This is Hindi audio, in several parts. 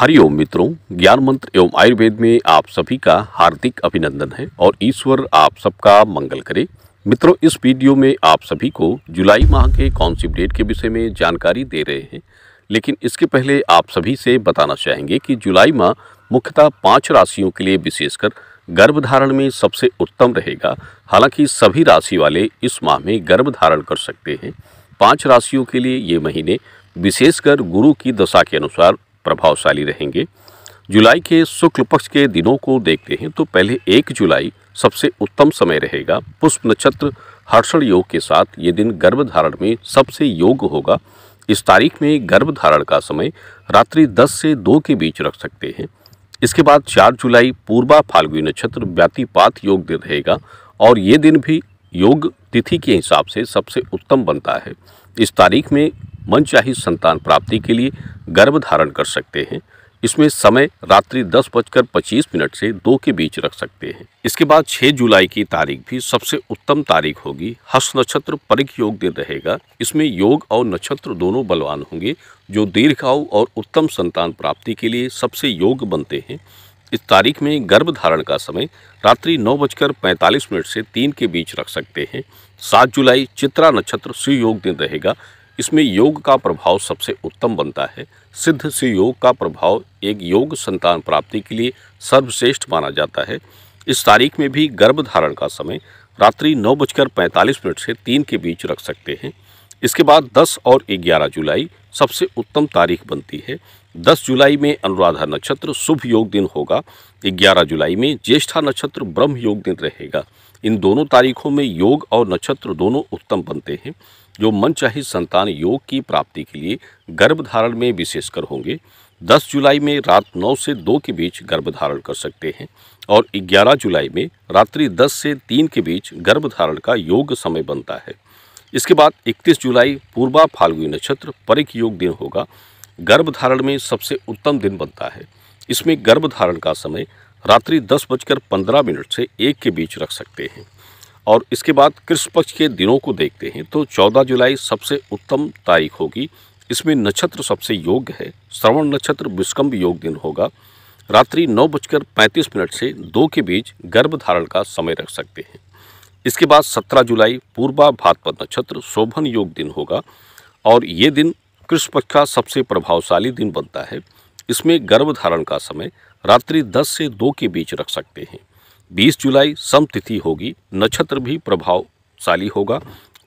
हरिओम मित्रों ज्ञान मंत्र एवं आयुर्वेद में आप सभी का हार्दिक अभिनंदन है और ईश्वर आप सबका मंगल करे मित्रों इस वीडियो में आप सभी को जुलाई माह के कौन सी डेट के विषय में जानकारी दे रहे हैं लेकिन इसके पहले आप सभी से बताना चाहेंगे कि जुलाई माह मुख्यतः पाँच राशियों के लिए विशेषकर गर्भधारण में सबसे उत्तम रहेगा हालांकि सभी राशि वाले इस माह में गर्भ धारण कर सकते हैं पाँच राशियों के लिए ये महीने विशेषकर गुरु की दशा के अनुसार प्रभावशाली रहेंगे जुलाई के शुक्ल पक्ष के दिनों को देखते हैं तो पहले एक जुलाई सबसे उत्तम समय रहेगा पुष्प नक्षत्र हर्षण योग के साथ ये दिन गर्भ धारण में सबसे योग होगा इस तारीख में गर्भ धारण का समय रात्रि 10 से 2 के बीच रख सकते हैं इसके बाद 4 जुलाई पूर्वा फाल्गुनी नक्षत्र व्यातिपात योग दिन रहेगा और ये दिन भी योग तिथि के हिसाब से सबसे उत्तम बनता है इस तारीख में मनचाही संतान प्राप्ति के लिए गर्भ धारण कर सकते हैं इसमें समय रात्रि दस बजकर पच्चीस मिनट से दो के बीच रख सकते हैं इसके बाद 6 जुलाई की तारीख भी सबसे उत्तम तारीख होगी हस्त नक्षत्र परिक योग दिन रहेगा इसमें योग और नक्षत्र दोनों बलवान होंगे जो दीर्घायु और उत्तम संतान प्राप्ति के लिए सबसे योग बनते हैं इस तारीख में गर्भ धारण का समय रात्रि नौ बजकर पैंतालीस मिनट से तीन के बीच रख सकते हैं सात जुलाई चित्रा नक्षत्र सुयोग दिन रहेगा इसमें योग का प्रभाव सबसे उत्तम बनता है सिद्ध से योग का प्रभाव एक योग संतान प्राप्ति के लिए सर्वश्रेष्ठ माना जाता है इस तारीख में भी गर्भ धारण का समय रात्रि नौ बजकर पैंतालीस मिनट से तीन के बीच रख सकते हैं इसके बाद 10 और 11 जुलाई सबसे उत्तम तारीख बनती है 10 जुलाई में अनुराधा नक्षत्र शुभ योग दिन होगा 11 जुलाई में ज्येष्ठा नक्षत्र ब्रह्म योग दिन रहेगा इन दोनों तारीखों में योग और नक्षत्र दोनों उत्तम बनते हैं जो मन चाहे संतान योग की प्राप्ति के लिए गर्भधारण में विशेषकर होंगे 10 जुलाई में रात 9 से 2 के बीच गर्भधारण कर सकते हैं और 11 जुलाई में रात्रि 10 से 3 के बीच गर्भधारण का योग समय बनता है इसके बाद 31 जुलाई पूर्वा फाल्गुनी नक्षत्र परिक योग दिन होगा गर्भधारण में सबसे उत्तम दिन बनता है इसमें गर्भधारण का समय रात्रि दस बजकर पंद्रह मिनट से एक के बीच रख सकते हैं और इसके बाद कृष्ण पक्ष के दिनों को देखते हैं तो चौदह जुलाई सबसे उत्तम तारीख होगी इसमें नक्षत्र सबसे योग्य है श्रवण नक्षत्र विष्कम्भ योग दिन होगा रात्रि नौ बजकर पैंतीस मिनट से दो के बीच गर्भधारण का समय रख सकते हैं इसके बाद सत्रह जुलाई पूर्वा भाद्रपद नक्षत्र शोभन योग दिन होगा और ये दिन कृष्ण पक्ष का सबसे प्रभावशाली दिन बनता है इसमें गर्भधारण का समय रात्रि 10 से 2 के बीच रख सकते हैं 20 जुलाई सम तिथि होगी नक्षत्र भी प्रभावशाली होगा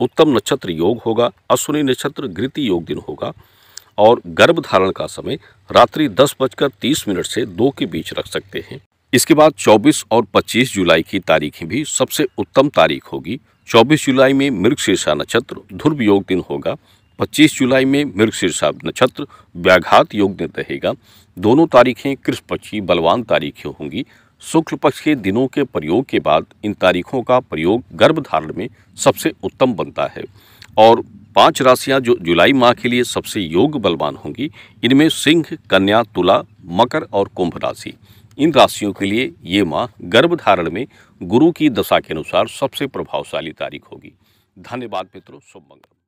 उत्तम नक्षत्र योग होगा अश्विनी नक्षत्र गृति योग दिन होगा और गर्भधारण का समय रात्रि दस बजकर तीस मिनट से दो के बीच रख सकते हैं इसके बाद 24 और 25 जुलाई की तारीखें भी सबसे उत्तम तारीख होगी 24 जुलाई में शीर्षा नक्षत्र ध्रुव योग दिन होगा 25 जुलाई में मृग शीर्षा नक्षत्र व्याघात योग दिन रहेगा दोनों तारीखें कृष्ण पक्ष की बलवान तारीखें होंगी शुक्ल पक्ष के दिनों के प्रयोग के बाद इन तारीखों का प्रयोग गर्भधारण में सबसे उत्तम बनता है और पांच राशियां जो जुलाई माह के लिए सबसे योग बलवान होंगी इनमें सिंह कन्या तुला मकर और कुंभ राशि इन राशियों के लिए ये माह गर्भधारण में गुरु की दशा के अनुसार सबसे प्रभावशाली तारीख होगी धन्यवाद मित्रों शुभ मंगल